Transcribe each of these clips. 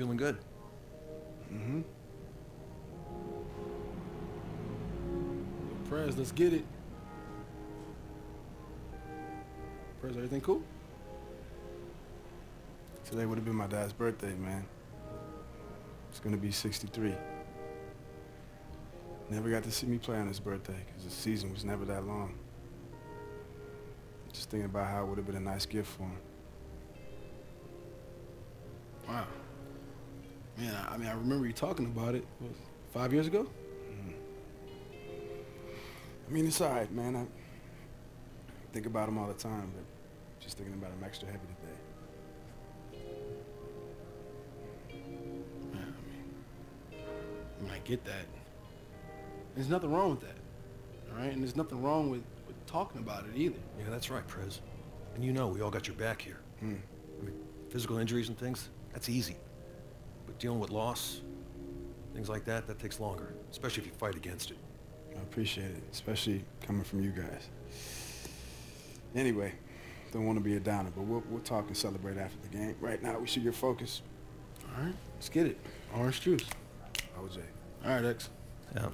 Feeling good? Mm-hmm. Prez, let's get it. Prez, everything cool? Today would have been my dad's birthday, man. It's gonna be 63. Never got to see me play on his birthday, because the season was never that long. Just thinking about how it would have been a nice gift for him. Wow. Man, I, mean, I remember you talking about it. What, five years ago? Mm. I mean, it's all right, man. I think about him all the time, but just thinking about him extra heavy today. I mean, I get that. There's nothing wrong with that, all right? And there's nothing wrong with, with talking about it either. Yeah, that's right, Prez. And you know, we all got your back here. Mm. I mean, physical injuries and things, that's easy. But dealing with loss, things like that, that takes longer, especially if you fight against it. I appreciate it, especially coming from you guys. Anyway, don't want to be a downer, but we'll, we'll talk and celebrate after the game. Right now, we should get focused. All right. Let's get it. Orange juice. OJ. All right, X. Yeah.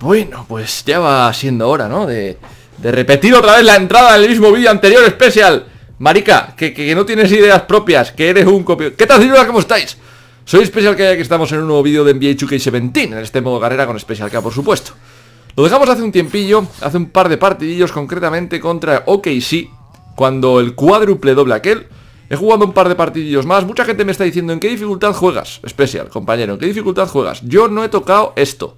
Bueno, pues ya va siendo hora, ¿no? De, de repetir otra vez la entrada del mismo vídeo anterior especial. Marica, que, no tienes ideas propias, que eres un copio. ¿Qué tal, señora? ¿Cómo estáis? Soy Special K, que estamos en un nuevo vídeo de NBA 2K17, en este modo carrera con Special K, por supuesto. Lo dejamos hace un tiempillo, hace un par de partidillos concretamente contra OKC, cuando el cuádruple doble aquel. He jugado un par de partidillos más, mucha gente me está diciendo ¿en qué dificultad juegas? Special, compañero, ¿en qué dificultad juegas? Yo no he tocado esto,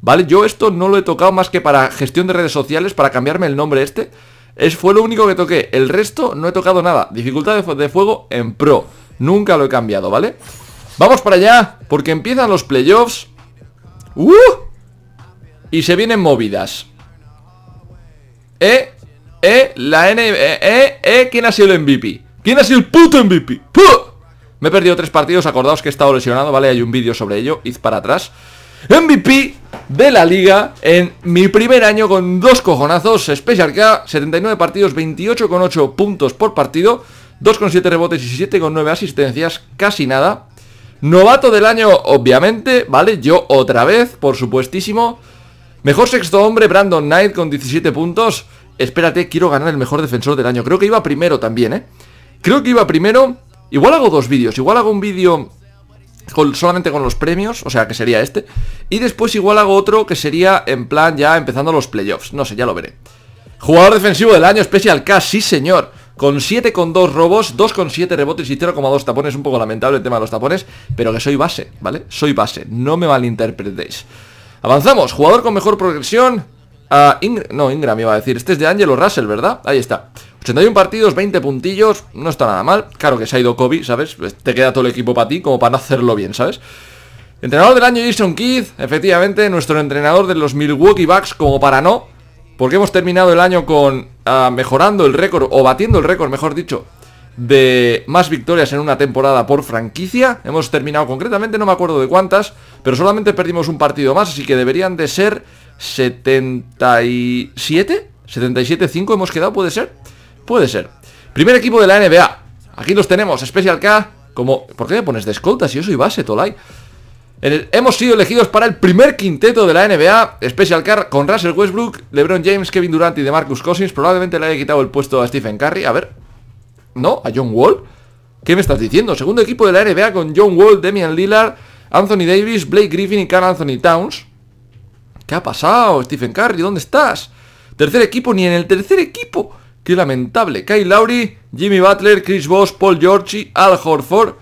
¿vale? Yo esto no lo he tocado más que para gestión de redes sociales, para cambiarme el nombre este es, fue lo único que toqué. El resto no he tocado nada. Dificultad de, fuego en pro. Nunca lo he cambiado, ¿vale? Vamos para allá, porque empiezan los playoffs. ¡Uh! Y se vienen movidas. Eh, eh, la N... Eh, eh, eh ¿quién ha sido el MVP? ¿Quién ha sido el puto MVP? Me he perdido tres partidos, acordaos que he estado lesionado, ¿vale? Hay un vídeo sobre ello, id para atrás. MVP de la liga en mi primer año con dos cojonazos. Special K, 79 partidos, 28,8 puntos por partido, 2,7 rebotes y 7,9 asistencias, casi nada. Novato del año, obviamente, ¿vale? Yo otra vez, por supuestísimo. Mejor sexto hombre, Brandon Knight con 17 puntos. Espérate, quiero ganar el mejor defensor del año. Creo que iba primero también, ¿eh? Creo que iba primero. Igual hago dos vídeos. Igual hago un vídeo solamente con los premios, o sea que sería este. Y después igual hago otro que sería en plan ya empezando los playoffs. No sé, ya lo veré. Jugador defensivo del año, Special K, sí señor. Con 7,2 robos, 2,7 rebotes y 0,2 tapones. Un poco lamentable el tema de los tapones, pero que soy base, ¿vale? Soy base, no me malinterpretéis. Avanzamos, jugador con mejor progresión. no, Ingram iba a decir. Este es de Angelo Russell, ¿verdad? Ahí está. 81 partidos, 20 puntillos, no está nada mal. Claro que se ha ido Kobe, ¿sabes? Pues te queda todo el equipo para ti como para no hacerlo bien, ¿sabes? Entrenador del año Jason Keith, efectivamente, nuestro entrenador de los Milwaukee Bucks como para no, porque hemos terminado el año con ah, mejorando el récord, o batiendo el récord, mejor dicho, de más victorias en una temporada por franquicia. Hemos terminado concretamente, no me acuerdo de cuántas, pero solamente perdimos un partido más, así que deberían de ser 77, 77-5 hemos quedado, puede ser. Puede ser. Primer equipo de la NBA. Aquí los tenemos, Special K, como... ¿Por qué me pones de escolta si yo soy base, Tolai? hemos sido elegidos para el primer quinteto de la NBA, Special Car con Russell Westbrook, LeBron James, Kevin Durant y Marcus Cousins. Probablemente le haya quitado el puesto a Stephen Curry. A ver. ¿No? ¿A John Wall? ¿Qué me estás diciendo? Segundo equipo de la NBA con John Wall, Damian Lillard, Anthony Davis, Blake Griffin y Carl Anthony Towns. ¿Qué ha pasado, Stephen Curry? ¿Dónde estás? Tercer equipo, ni en el tercer equipo. Qué lamentable. Kyle Lowry, Jimmy Butler, Chris Bosh, Paul George, Al Horford.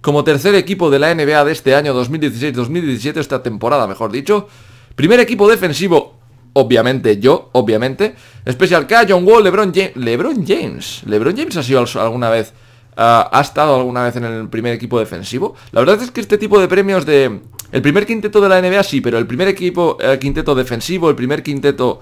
Como tercer equipo de la NBA de este año 2016-2017, esta temporada mejor dicho. Primer equipo defensivo, obviamente yo, obviamente. Especial K, John Wall, LeBron James. LeBron James. LeBron James ha sido alguna vez... ha estado alguna vez en el primer equipo defensivo. La verdad es que este tipo de premios de... El primer quinteto de la NBA sí, pero el primer equipo, eh, quinteto defensivo, el primer quinteto...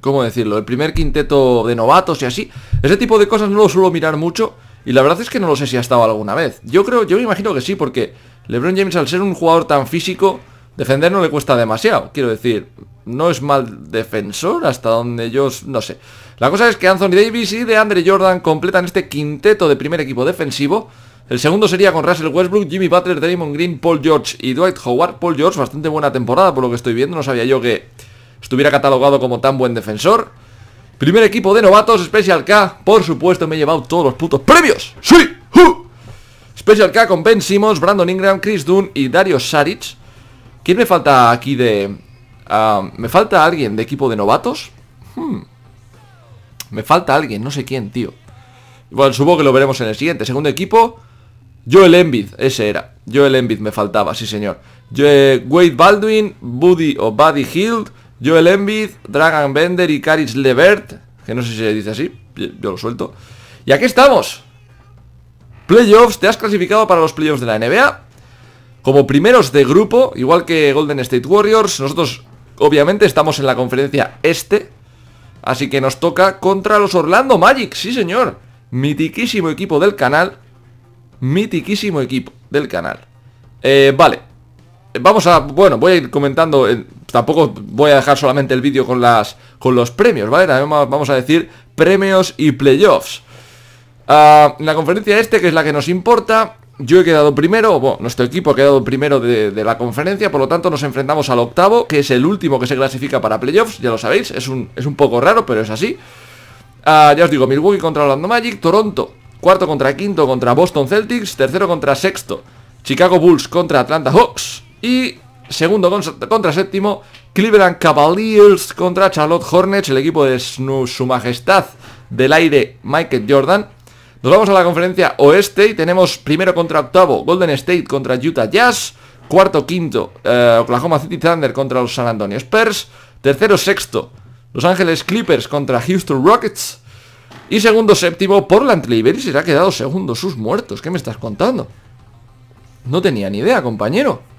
¿cómo decirlo? El primer quinteto de novatos y así. Ese tipo de cosas no lo suelo mirar mucho. Y la verdad es que no lo sé si ha estado alguna vez. Yo creo, yo me imagino que sí, porque LeBron James al ser un jugador tan físico, defender no le cuesta demasiado. Quiero decir, no es mal defensor hasta donde yo no sé. La cosa es que Anthony Davis y de Andre Jordan completan este quinteto de primer equipo defensivo. El segundo sería con Russell Westbrook, Jimmy Butler, Draymond Green, Paul George y Dwight Howard. Paul George, bastante buena temporada por lo que estoy viendo. No sabía yo que estuviera catalogado como tan buen defensor. Primer equipo de novatos, Special K. Por supuesto, me he llevado todos los putos premios. ¡Sí! Special K con Ben Simmons, Brandon Ingram, Chris Dunn y Dario Saric. ¿Quién me falta aquí de... Ah, ¿Me falta alguien de equipo de novatos? Hmm. Me falta alguien, no sé quién, tío. Bueno, supongo que lo veremos en el siguiente. Segundo equipo, Joel Embiid, ese era. Joel Embiid me faltaba, sí señor. Wade Baldwin, Buddy o Buddy Hill. Joel Embiid, Dragan Bender y Karis Levert, que no sé si se dice así, yo lo suelto. Y aquí estamos. Playoffs, te has clasificado para los playoffs de la NBA. Como primeros de grupo, igual que Golden State Warriors, nosotros obviamente estamos en la conferencia este. Así que nos toca contra los Orlando Magic, sí señor. Mitiquísimo equipo del canal. Mitiquísimo equipo del canal. Eh, vale. Vamos a... Bueno, voy a ir comentando tampoco voy a dejar solamente el vídeo con, las, con los premios, ¿vale? vamos a decir premios y playoffs. Ah, la conferencia este, que es la que nos importa, yo he quedado primero, bueno, nuestro equipo ha quedado primero de, la conferencia, por lo tanto nos enfrentamos al octavo, que es el último que se clasifica para playoffs, ya lo sabéis, es un, poco raro, pero es así. Ah, ya os digo, Milwaukee contra Orlando Magic, Toronto, cuarto contra quinto contra Boston Celtics, tercero contra sexto, Chicago Bulls contra Atlanta Hawks y Segundo contra, séptimo, Cleveland Cavaliers contra Charlotte Hornets, el equipo de su, majestad del aire Michael Jordan. Nos vamos a la conferencia oeste y tenemos primero contra octavo Golden State contra Utah Jazz. Cuarto, quinto, eh, Oklahoma City Thunder contra los San Antonio Spurs. Tercero, sexto, Los Ángeles Clippers contra Houston Rockets. Y segundo, séptimo, Portland Liberty se ha quedado segundo. Sus muertos, ¿qué me estás contando? No tenía ni idea, compañero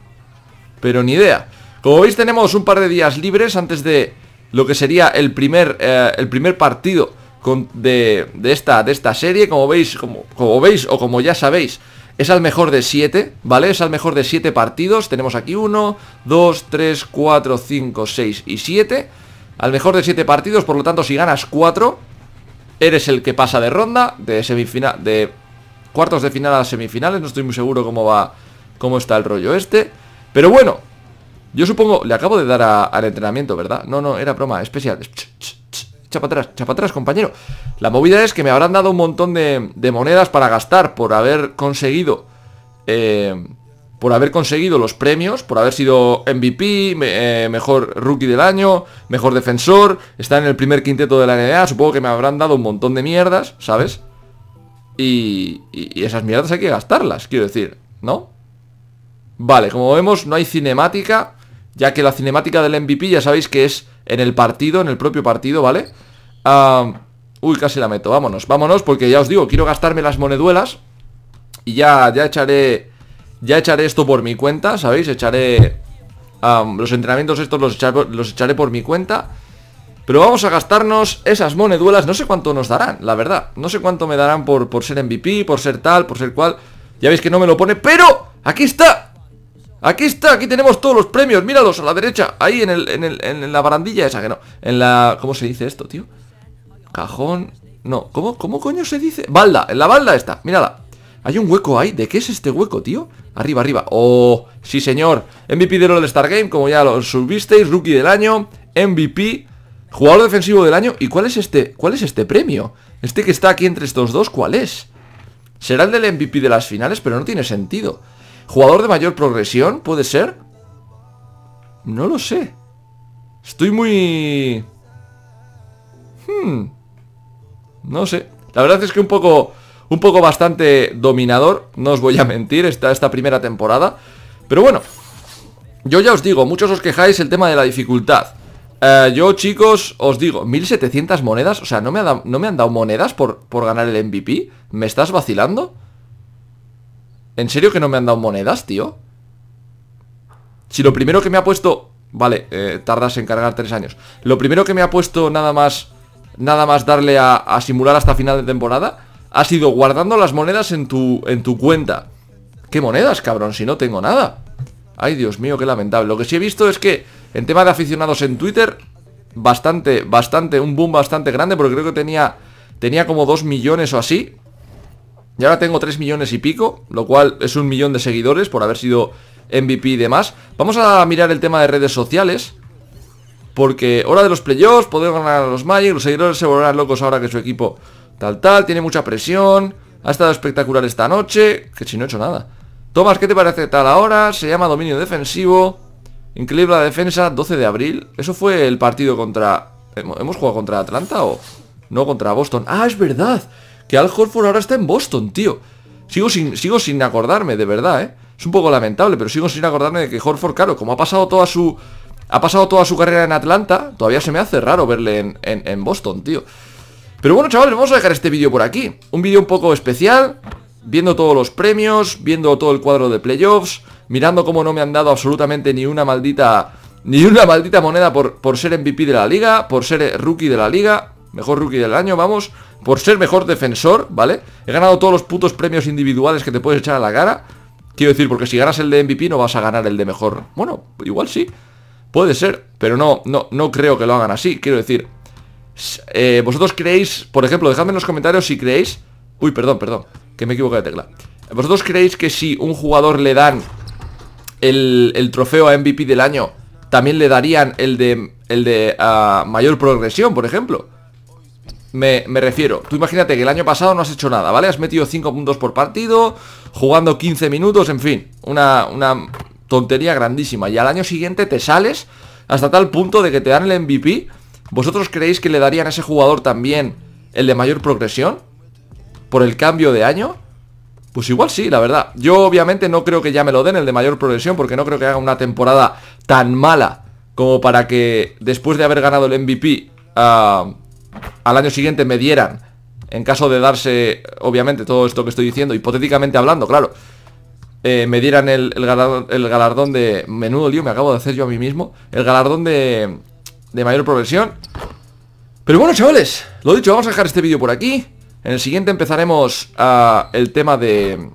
pero ni idea. Como veis tenemos un par de días libres antes de lo que sería el primer, eh, el primer partido con, de, esta, de esta serie. Como veis, como, como veis o como ya sabéis, es al mejor de 7, ¿vale? Es al mejor de 7 partidos. Tenemos aquí 1, 2, 3, 4, 5, 6 y 7. Al mejor de 7 partidos, por lo tanto, si ganas 4, eres el que pasa de ronda, de semifinal, de cuartos de final a semifinales. No estoy muy seguro cómo va, cómo está el rollo este. Pero bueno, yo supongo, le acabo de dar al entrenamiento, ¿verdad? No, no, era broma, especial. Chapa atrás, chapa atrás, compañero. La movida es que me habrán dado un montón de, monedas para gastar por haber conseguido... Eh, por haber conseguido los premios, por haber sido MVP, eh, mejor rookie del año, mejor defensor, estar en el primer quinteto de la NBA, supongo que me habrán dado un montón de mierdas, ¿sabes? Y, y, esas mierdas hay que gastarlas, quiero decir, ¿no? Vale, como vemos no hay cinemática, ya que la cinemática del MVP ya sabéis que es en el partido, en el propio partido, ¿vale? uy, casi la meto, vámonos, vámonos, porque ya os digo, quiero gastarme las moneduelas y ya, ya echaré... Ya echaré esto por mi cuenta, ¿sabéis? Echaré... los entrenamientos estos los, los echaré por mi cuenta pero vamos a gastarnos esas moneduelas, no sé cuánto nos darán, la verdad. No sé cuánto me darán por, por ser MVP, por ser tal, por ser cual. Ya veis que no me lo pone, pero aquí está Aquí está, aquí tenemos todos los premios, míralos a la derecha, ahí en, el, en, la barandilla esa que no, en la... ¿Cómo se dice esto, tío? Cajón... No, ¿cómo, cómo coño se dice? Balda, en la balda está, mírala Hay un hueco ahí, ¿de qué es este hueco, tío? Arriba, arriba, oh, sí señor MVP de LoL Star Game, como ya lo subisteis Rookie del año, MVP Jugador defensivo del año, ¿y cuál es este? ¿Cuál es este premio? Este que está aquí entre estos dos, ¿cuál es? Será el del MVP de las finales, pero no tiene sentido ¿Jugador de mayor progresión? ¿Puede ser? No lo sé. Estoy muy... Hmm, no sé. La verdad es que un poco... Un poco bastante dominador, no os voy a mentir, esta, esta primera temporada. Pero bueno, yo ya os digo, muchos os quejáis el tema de la dificultad. Eh, yo, chicos, os digo, 1700 monedas, o sea, ¿no me, ¿no me han dado monedas por, por ganar el MVP? ¿Me estás vacilando? ¿En serio que no me han dado monedas, tío? Si lo primero que me ha puesto... Vale, eh, tardas en cargar tres años. Lo primero que me ha puesto nada más... Nada más darle a, simular hasta final de temporada ha sido guardando las monedas en tu, en tu cuenta. ¿Qué monedas, cabrón? Si no tengo nada. Ay, Dios mío, qué lamentable. Lo que sí he visto es que en tema de aficionados en Twitter, bastante, bastante, un boom bastante grande, porque creo que tenía, tenía como 2 millones o así. Y ahora tengo 3 millones y pico, lo cual es un millón de seguidores por haber sido MVP y demás. Vamos a mirar el tema de redes sociales. Porque hora de los playoffs, poder ganar a los Magic, los seguidores se volverán locos ahora que su equipo tal tal, tiene mucha presión, ha estado espectacular esta noche, que si no he hecho nada. Tomás, ¿qué te parece tal ahora? Se llama dominio defensivo, increíble la defensa, 12 de abril. Eso fue el partido contra... ¿Hemos jugado contra Atlanta o no contra Boston? Ah, es verdad, que Al Horford ahora está en Boston, tío. Sigo sin, sigo sin acordarme, de verdad, ¿eh? Es un poco lamentable, pero sigo sin acordarme de que Horford, claro, como ha pasado toda su... Ha pasado toda su carrera en Atlanta, todavía se me hace raro verle en, Boston, tío. Pero bueno, chavales, vamos a dejar este vídeo por aquí. Un vídeo un poco especial, viendo todos los premios, viendo todo el cuadro de playoffs, mirando cómo no me han dado absolutamente ni una maldita... Ni una maldita moneda por, por ser MVP de la liga, por ser rookie de la liga, Mejor rookie del año, vamos Por ser mejor defensor, ¿vale? He ganado todos los putos premios individuales que te puedes echar a la cara Quiero decir, porque si ganas el de MVP no vas a ganar el de mejor Bueno, igual sí Puede ser, pero no, no, no creo que lo hagan así Quiero decir eh, Vosotros creéis, por ejemplo, dejadme en los comentarios si creéis Uy, perdón, perdón, que me equivoco de tecla ¿Vosotros creéis que si un jugador le dan el, el trofeo a MVP del año También le darían el de, el de ah, mayor progresión, por ejemplo? Me, me, refiero, tú imagínate que el año pasado no has hecho nada, ¿vale? Has metido 5 puntos por partido, jugando 15 minutos, en fin, una, una tontería grandísima. Y al año siguiente te sales hasta tal punto de que te dan el MVP. ¿Vosotros creéis que le darían a ese jugador también el de mayor progresión? ¿Por el cambio de año? Pues igual sí, la verdad. Yo obviamente no creo que ya me lo den el de mayor progresión porque no creo que haga una temporada tan mala como para que después de haber ganado el MVP... Ah, al año siguiente me dieran, en caso de darse, obviamente, todo esto que estoy diciendo, hipotéticamente hablando, claro, eh, me dieran el, galardón, de... Menudo lío, me acabo de hacer yo a mí mismo. El galardón de, de mayor progresión. Pero bueno, chavales, lo dicho, vamos a dejar este vídeo por aquí. En el siguiente empezaremos ah, el tema de...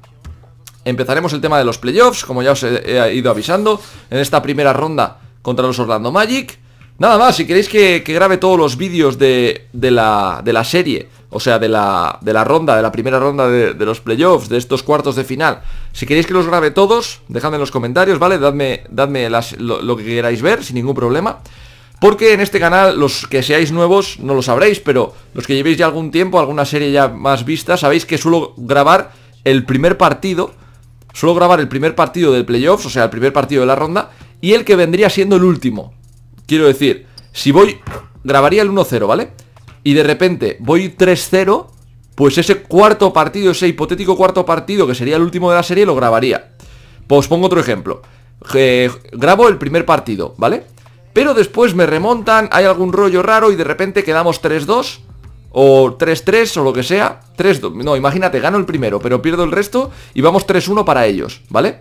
Empezaremos el tema de los playoffs, como ya os he ido avisando. En esta primera ronda contra los Orlando Magic. Nada más, si queréis que, grabe todos los vídeos de, la, serie, o sea, de la, de la ronda, de la primera ronda de, los playoffs, de estos cuartos de final. Si queréis que los grabe todos, dejadme en los comentarios, ¿vale? Dadme, dadme lo, lo, que queráis ver, sin ningún problema. Porque en este canal, los que seáis nuevos, no lo sabréis, pero los que llevéis ya algún tiempo, alguna serie ya más vista, sabéis que suelo grabar el primer partido. Suelo grabar el primer partido del playoffs, o sea, el primer partido de la ronda, y el que vendría siendo el último. Quiero decir, si voy... Grabaría el 1-0, ¿vale? Y de repente voy 3-0 Pues ese cuarto partido, ese hipotético cuarto partido Que sería el último de la serie, lo grabaría Pues pongo otro ejemplo Grabo el primer partido, ¿vale? Pero después me remontan, hay algún rollo raro Y de repente quedamos 3-2 o 3-3 o lo que sea 3-2, no, imagínate, gano el primero Pero pierdo el resto y vamos 3-1 para ellos, ¿vale?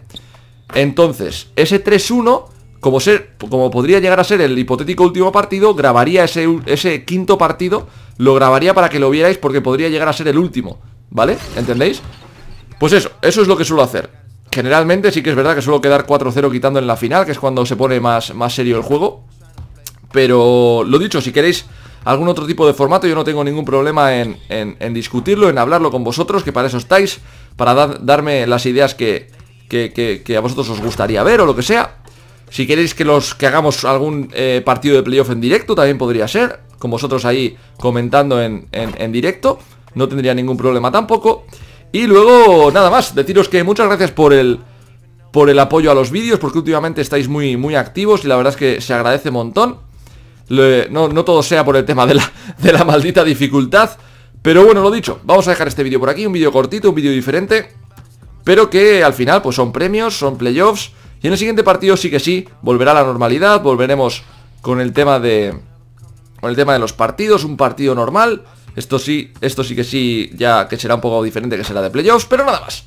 Entonces, ese 3-1 como, ser, como podría llegar a ser el hipotético último partido, grabaría ese, ese quinto partido, lo grabaría para que lo vierais porque podría llegar a ser el último, ¿vale? ¿Entendéis? Pues eso, eso es lo que suelo hacer. Generalmente sí que es verdad que suelo quedar 4-0 quitando en la final, que es cuando se pone más, más serio el juego. Pero lo dicho, si queréis algún otro tipo de formato, yo no tengo ningún problema en, discutirlo, en hablarlo con vosotros, que para eso estáis, para darme las ideas que a vosotros os gustaría ver o lo que sea. Si queréis que los que hagamos algún eh, partido de playoff en directo, también podría ser. Con vosotros ahí comentando en, directo. No tendría ningún problema tampoco. Y luego, nada más, deciros que muchas gracias por el, por el apoyo a los vídeos, porque últimamente estáis muy, muy activos y la verdad es que se agradece un montón. no, todo sea por el tema de la, de la maldita dificultad, pero bueno, lo dicho, vamos a dejar este vídeo por aquí, un vídeo cortito, un vídeo diferente, pero que al final pues son premios, son playoffs y en el siguiente partido sí que sí, volverá a la normalidad, volveremos con el tema de con el tema de los partidos, un partido normal. Esto sí, esto sí que sí, ya que será un poco diferente que será de playoffs, pero nada más.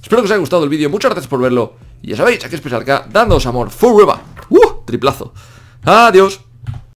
Espero que os haya gustado el vídeo, muchas gracias por verlo. Y ya sabéis, aquí es acá dándoos amor, forever. ¡Uh! Triplazo. Adiós.